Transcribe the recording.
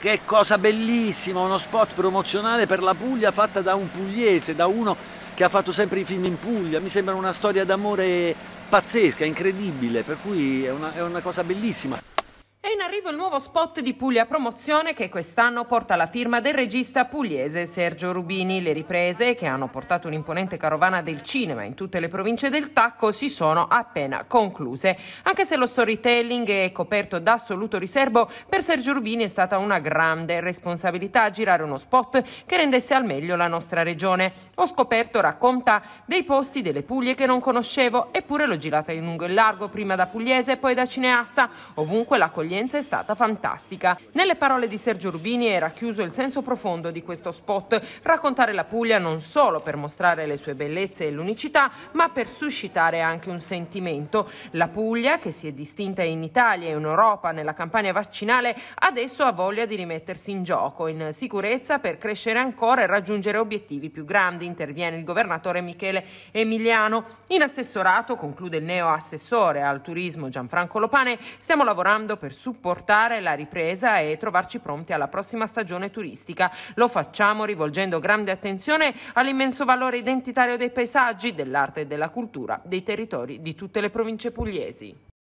Che cosa bellissima, uno spot promozionale per la Puglia fatta da un pugliese, da uno che ha fatto sempre i film in Puglia. Mi sembra una storia d'amore pazzesca, incredibile, per cui è una, è una cosa bellissima. È in arrivo il nuovo spot di Puglia Promozione che quest'anno porta la firma del regista pugliese Sergio Rubini. Le riprese, che hanno portato un'imponente carovana del cinema in tutte le province del Tacco, si sono appena concluse. Anche se lo storytelling è coperto da assoluto riservo, per Sergio Rubini è stata una grande responsabilità girare uno spot che rendesse al meglio la nostra regione. Ho scoperto, racconta, dei posti delle Puglie che non conoscevo, eppure l'ho girata in lungo e largo, prima da pugliese e poi da cineasta. Ovunque l'accoglienza accoglienza è stata fantastica. Nelle parole di Sergio Rubini è racchiuso il senso profondo di questo spot, raccontare la Puglia non solo per mostrare le sue bellezze e l'unicità, ma per suscitare anche un sentimento. La Puglia, che si è distinta in Italia e in Europa nella campagna vaccinale, adesso ha voglia di rimettersi in gioco, in sicurezza per crescere ancora e raggiungere obiettivi più grandi, interviene il governatore Michele Emiliano. In assessorato, conclude il neo assessore al turismo Gianfranco Lopane, stiamo lavorando per supportare la ripresa e trovarci pronti alla prossima stagione turistica. Lo facciamo rivolgendo grande attenzione all'immenso valore identitario dei paesaggi, dell'arte e della cultura dei territori di tutte le province pugliesi.